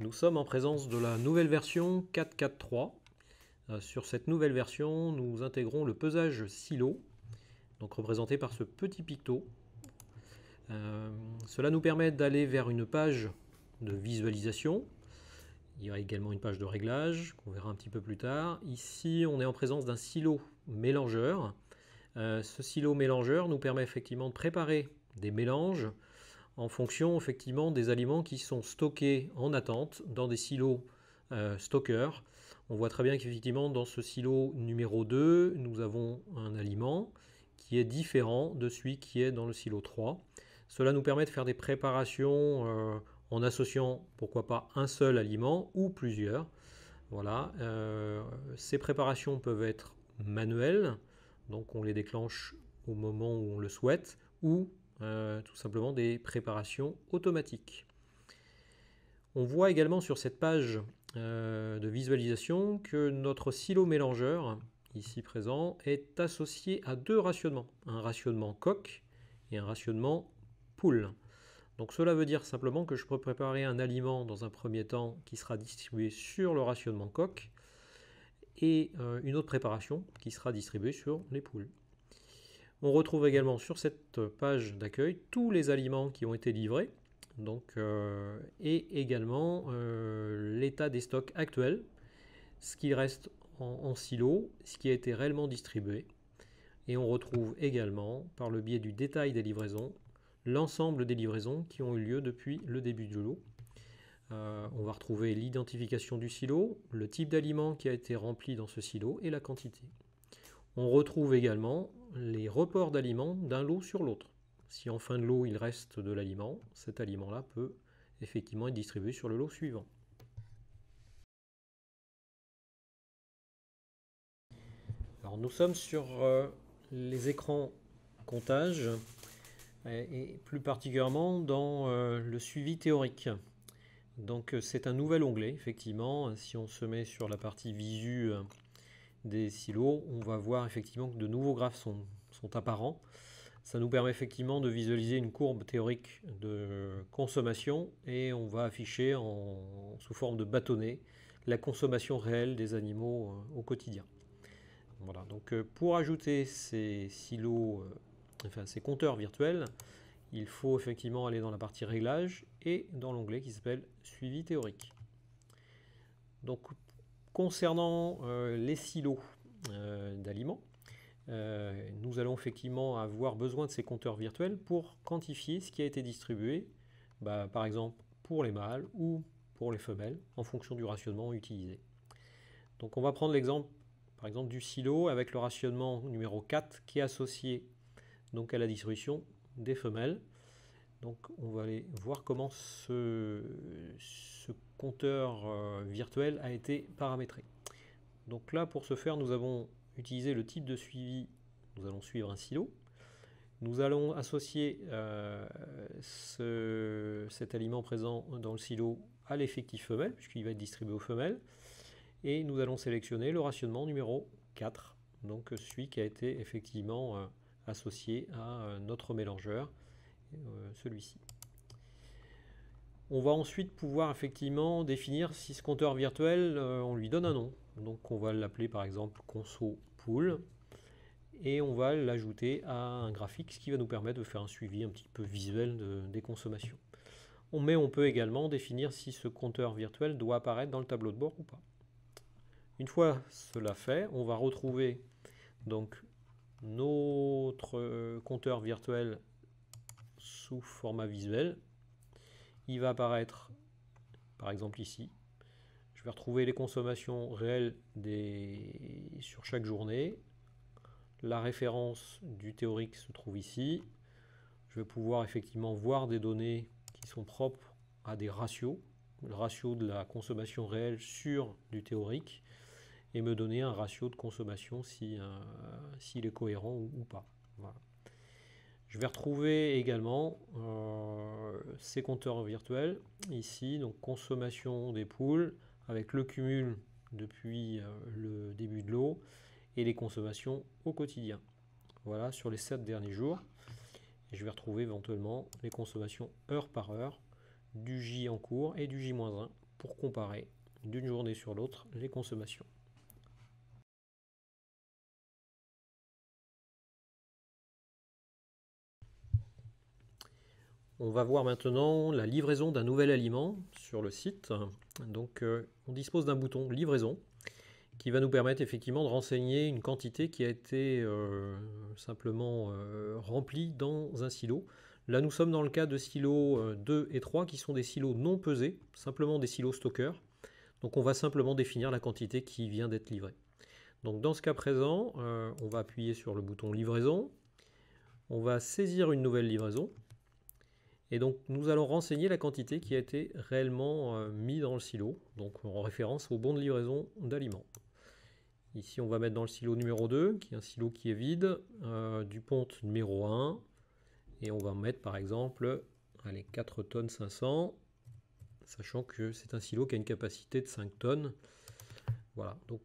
Nous sommes en présence de la nouvelle version 4.4.3. Euh, sur cette nouvelle version, nous intégrons le pesage silo, donc représenté par ce petit picto. Euh, cela nous permet d'aller vers une page de visualisation. Il y a également une page de réglage qu'on verra un petit peu plus tard. Ici, on est en présence d'un silo mélangeur. Euh, ce silo mélangeur nous permet effectivement de préparer des mélanges en fonction effectivement des aliments qui sont stockés en attente dans des silos euh, stockeurs. On voit très bien qu'effectivement dans ce silo numéro 2, nous avons un aliment qui est différent de celui qui est dans le silo 3. Cela nous permet de faire des préparations euh, en associant pourquoi pas un seul aliment ou plusieurs. Voilà, euh, ces préparations peuvent être manuelles, donc on les déclenche au moment où on le souhaite, ou euh, tout simplement des préparations automatiques. On voit également sur cette page euh, de visualisation que notre silo mélangeur, ici présent, est associé à deux rationnements, un rationnement coq et un rationnement poule. Donc cela veut dire simplement que je peux préparer un aliment dans un premier temps qui sera distribué sur le rationnement coq et euh, une autre préparation qui sera distribuée sur les poules. On retrouve également sur cette page d'accueil tous les aliments qui ont été livrés donc, euh, et également euh, l'état des stocks actuels, ce qui reste en, silo, ce qui a été réellement distribué. Et on retrouve également, par le biais du détail des livraisons, l'ensemble des livraisons qui ont eu lieu depuis le début du lot. Euh, on va retrouver l'identification du silo, le type d'aliment qui a été rempli dans ce silo et la quantité. On retrouve également les reports d'aliments d'un lot sur l'autre. Si en fin de lot il reste de l'aliment, cet aliment-là peut effectivement être distribué sur le lot suivant. Alors nous sommes sur euh, les écrans comptage euh, et, plus particulièrement dans euh, le suivi théorique. Donc c'est un nouvel onglet, effectivement, si on se met sur la partie visu des silos, on va voir effectivement que de nouveaux graphes sont, sont apparents. Ça nous permet effectivement de visualiser une courbe théorique de consommation et on va afficher en, sous forme de bâtonnet la consommation réelle des animaux euh, au quotidien. donc euh, pour ajouter ces silos, euh, enfin ces compteurs virtuels, il faut effectivement aller dans la partie réglage et dans l'onglet qui s'appelle suivi théorique. Donc Concernant euh, les silos euh, d'aliments, euh, nous allons effectivement avoir besoin de ces compteurs virtuels pour quantifier ce qui a été distribué, bah, par exemple pour les mâles ou pour les femelles, en fonction du rationnement utilisé. Donc on va prendre l'exemple par exemple du silo avec le rationnement numéro 4 qui est associé donc à la distribution des femelles. Donc on va aller voir comment ce, compteur euh, virtuel a été paramétré. Donc là, pour ce faire, nous avons utilisé le type de suivi. Nous allons suivre un silo. Nous allons associer euh, cet aliment présent dans le silo à l'effectif femelle, puisqu'il va être distribué aux femelles. Et nous allons sélectionner le rationnement numéro 4, donc celui qui a été effectivement euh, associé à notre mélangeur. Euh, celui-ci. On va ensuite pouvoir effectivement définir si ce compteur virtuel, euh, on lui donne un nom. Donc on va l'appeler par exemple conso pool et on va l'ajouter à un graphique, ce qui va nous permettre de faire un suivi un petit peu visuel des consommations. On, mais on peut également définir si ce compteur virtuel doit apparaître dans le tableau de bord ou pas. Une fois cela fait, on va retrouver donc notre compteur virtuel format visuel. Il va apparaître, par exemple ici, je vais retrouver les consommations réelles des... sur chaque journée. La référence du théorique se trouve ici. Je vais pouvoir effectivement voir des données qui sont propres à des ratios, le ratio de la consommation réelle sur du théorique, et me donner un ratio de consommation euh, s'il si, est cohérent ou, pas. Je vais retrouver également euh, ces compteurs virtuels ici, donc consommation des poules avec le cumul depuis euh, le début de l'eau et les consommations au quotidien. Voilà sur les 7 derniers jours. je vais retrouver éventuellement les consommations heure par heure du J en cours et du J-1 pour comparer d'une journée sur l'autre les consommations. On va voir maintenant la livraison d'un nouvel aliment sur le site. Donc euh, on dispose d'un bouton livraison qui va nous permettre effectivement de renseigner une quantité qui a été euh, simplement euh, remplie dans un silo. Là nous sommes dans le cas de silos 2 et 3 qui sont des silos non pesés, simplement des silos stockeurs. Donc on va simplement définir la quantité qui vient d'être livrée. Donc dans ce cas présent, on va appuyer sur le bouton livraison. On va saisir une nouvelle livraison. Et donc nous allons renseigner la quantité qui a été réellement euh, mise dans le silo, donc en référence au bon de livraison d'aliments. Ici on va mettre dans le silo numéro 2, qui est un silo qui est vide, euh, du pont numéro 1, et on va mettre par exemple allez, 4 tonnes 500, sachant que c'est un silo qui a une capacité de 5 tonnes. Voilà, donc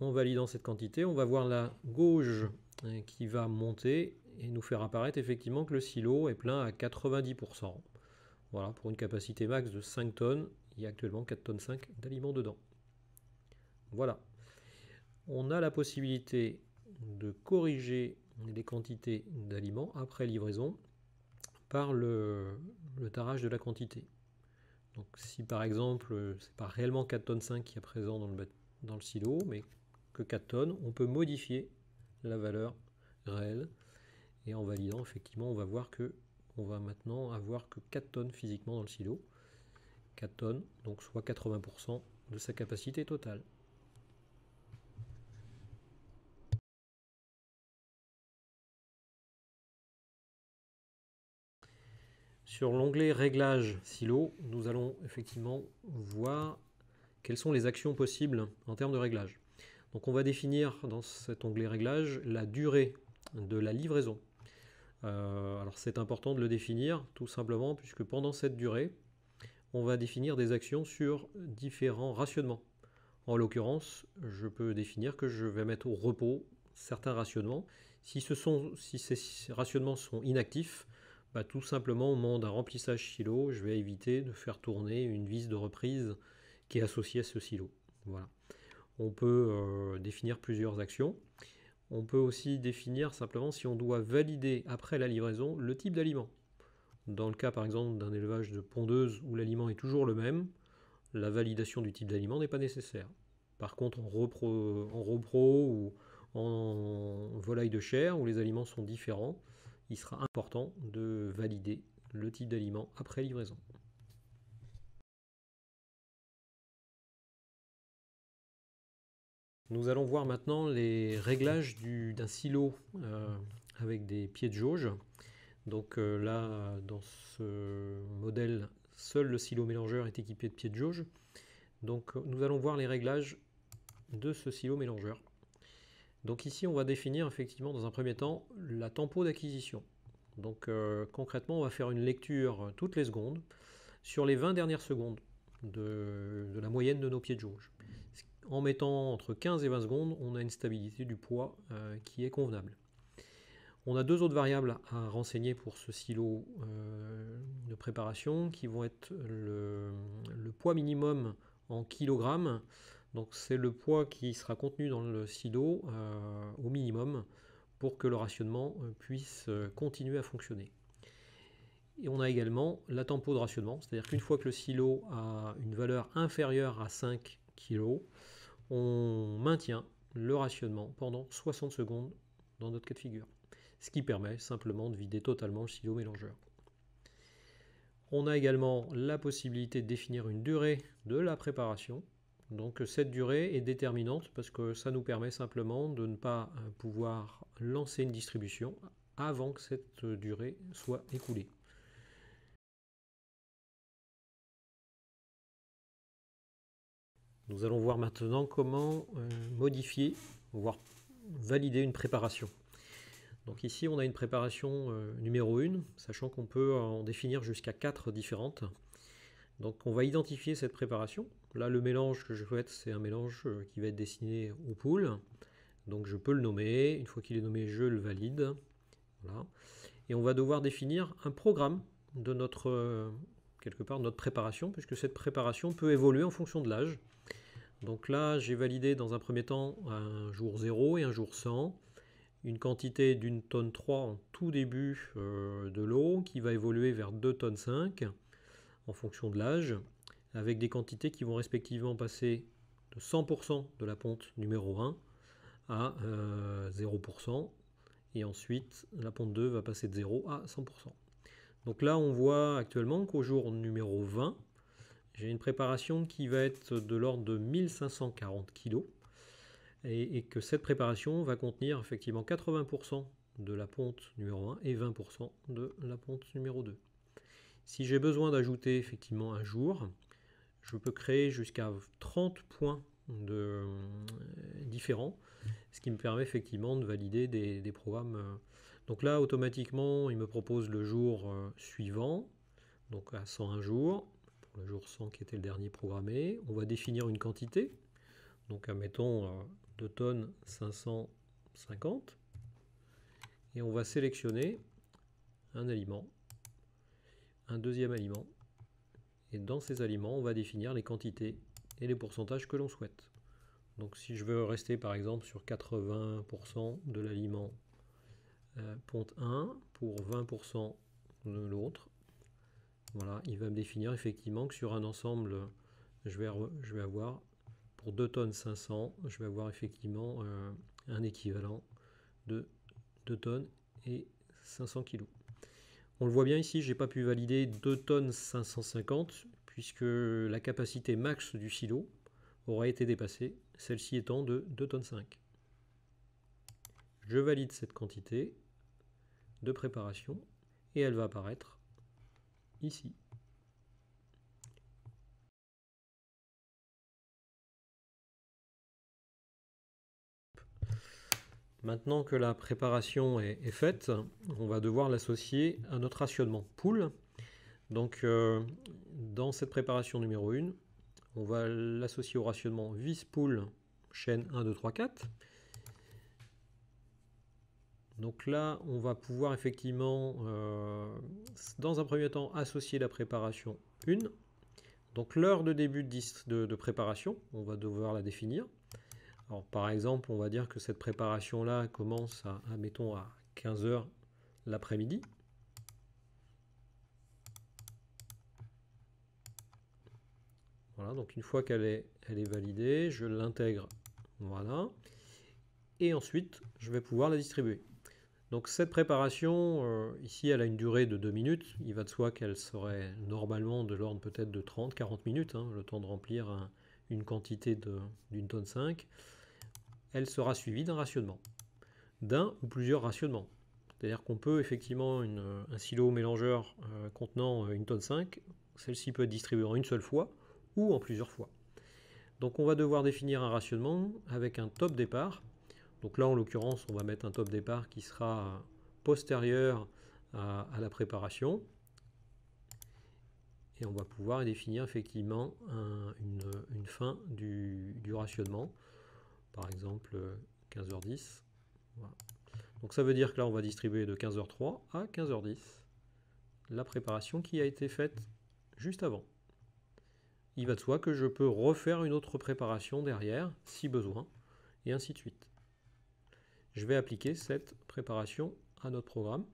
en validant cette quantité, on va voir la gauche hein, qui va monter et nous faire apparaître effectivement que le silo est plein à 90%. Voilà, pour une capacité max de 5 tonnes, il y a actuellement 4 tonnes 5 d'aliments dedans. Voilà. On a la possibilité de corriger les quantités d'aliments après livraison par le, le, tarage de la quantité. Donc si par exemple, ce n'est pas réellement 4 tonnes 5 qui est présent dans le, dans le silo, mais que 4 tonnes, on peut modifier la valeur réelle et en validant, effectivement, on va voir que on va maintenant avoir que 4 tonnes physiquement dans le silo. 4 tonnes, donc soit 80% de sa capacité totale. Sur l'onglet réglage silo, nous allons effectivement voir quelles sont les actions possibles en termes de réglage. Donc on va définir dans cet onglet réglage la durée de la livraison. Euh, alors c'est important de le définir tout simplement puisque pendant cette durée, on va définir des actions sur différents rationnements. En l'occurrence, je peux définir que je vais mettre au repos certains rationnements. Si, ces rationnements sont inactifs, bah, tout simplement au moment d'un remplissage silo, je vais éviter de faire tourner une vis de reprise qui est associée à ce silo. Voilà. On peut euh, définir plusieurs actions. On peut aussi définir simplement si on doit valider après la livraison le type d'aliment. Dans le cas par exemple d'un élevage de pondeuses où l'aliment est toujours le même, la validation du type d'aliment n'est pas nécessaire. Par contre, en repro, en repro ou en volaille de chair, où les aliments sont différents, il sera important de valider le type d'aliment après livraison. Nous allons voir maintenant les réglages d'un silo euh, avec des pieds de jauge. Donc euh, là, dans ce modèle, seul le silo mélangeur est équipé de pieds de jauge. Donc nous allons voir les réglages de ce silo mélangeur. Donc ici, on va définir effectivement dans un premier temps la tempo d'acquisition. Donc euh, concrètement, on va faire une lecture toutes les secondes sur les 20 dernières secondes de, la moyenne de nos pieds de jauge en mettant entre 15 et 20 secondes, on a une stabilité du poids euh, qui est convenable. On a deux autres variables à renseigner pour ce silo euh, de préparation qui vont être le, poids minimum en kilogrammes. Donc c'est le poids qui sera contenu dans le silo euh, au minimum pour que le rationnement puisse continuer à fonctionner. Et on a également la tempo de rationnement, c'est-à-dire qu'une fois que le silo a une valeur inférieure à 5 kg, on maintient le rationnement pendant 60 secondes dans notre cas de figure, ce qui permet simplement de vider totalement le silo mélangeur. On a également la possibilité de définir une durée de la préparation. Donc cette durée est déterminante parce que ça nous permet simplement de ne pas euh, pouvoir lancer une distribution avant que cette euh, durée soit écoulée. Nous allons voir maintenant comment euh, modifier, voire valider une préparation. Donc ici, on a une préparation euh, numéro 1, sachant qu'on peut en définir jusqu'à 4 différentes. Donc on va identifier cette préparation. Là, le mélange que je souhaite, c'est un mélange euh, qui va être dessiné au pool. Donc je peux le nommer. Une fois qu'il est nommé, je le valide. Et on va devoir définir un programme de notre, quelque part, notre préparation, puisque cette préparation peut évoluer en fonction de l'âge. Donc là, j'ai validé dans un premier temps un jour 0 et un jour 100, une quantité d'une tonne 3 en tout début euh, de l'eau qui va évoluer vers 2 tonnes 5 en fonction de l'âge, avec des quantités qui vont respectivement passer de 100% de la ponte numéro 1 à 0%, euh, et ensuite la ponte 2 va passer de 0 à 100%. Donc là, on voit actuellement qu'au jour numéro 20, j'ai une préparation qui va être de l'ordre de 1540 kg et, que cette préparation va contenir effectivement 80% de la ponte numéro 1 et 20% de la ponte numéro 2. Si j'ai besoin d'ajouter effectivement un jour, je peux créer jusqu'à 30 points de, euh, différents, ce qui me permet effectivement de valider des, des, programmes. Euh. Donc là, automatiquement, il me propose le jour euh, suivant, donc à 101 jours, jour 100 qui était le dernier programmé. On va définir une quantité. Donc admettons 2 euh, tonnes 550. Et on va sélectionner un aliment, un deuxième aliment. Et dans ces aliments, on va définir les quantités et les pourcentages que l'on souhaite. Donc si je veux rester par exemple sur 80% de l'aliment euh, ponte 1 pour 20% de l'autre, voilà, il va me définir effectivement que sur un ensemble, je vais, avoir pour 2 tonnes 500, je vais avoir effectivement euh, un équivalent de 2 tonnes et 500 kg. On le voit bien ici, j'ai pas pu valider 2 tonnes 550 puisque la capacité max du silo aura été dépassée, celle-ci étant de 2 tonnes 5. Je valide cette quantité de préparation et elle va apparaître ici. Maintenant que la préparation est, faite, on va devoir l'associer à notre rationnement pool. Donc euh, dans cette préparation numéro 1, on va l'associer au rationnement vis pool chaîne 1, 2, 3, 4. Donc là, on va pouvoir effectivement, euh, dans un premier temps, associer la préparation 1. Donc l'heure de début de, préparation, on va devoir la définir. Alors par exemple, on va dire que cette préparation-là commence à, mettons, à 15h l'après-midi. Voilà, donc une fois qu'elle est, elle est validée, je l'intègre. Voilà. Et ensuite, je vais pouvoir la distribuer. Donc cette préparation, euh, ici, elle a une durée de 2 minutes. Il va de soi qu'elle serait normalement de l'ordre peut-être de 30-40 minutes, hein, le temps de remplir une quantité d'une tonne 5. Elle sera suivie d'un rationnement, d'un ou plusieurs rationnements. C'est-à-dire qu'on peut effectivement un silo mélangeur euh, contenant euh, une tonne 5, celle-ci peut être distribuée en une seule fois ou en plusieurs fois. Donc on va devoir définir un rationnement avec un top départ donc là, en l'occurrence, on va mettre un top départ qui sera postérieur à, la préparation. Et on va pouvoir définir effectivement une, fin du, rationnement. Par exemple, 15h10. Donc ça veut dire que là, on va distribuer de 15h03 à 15h10 la préparation qui a été faite juste avant. Il va de soi que je peux refaire une autre préparation derrière, si besoin, et ainsi de suite je vais appliquer cette préparation à notre programme.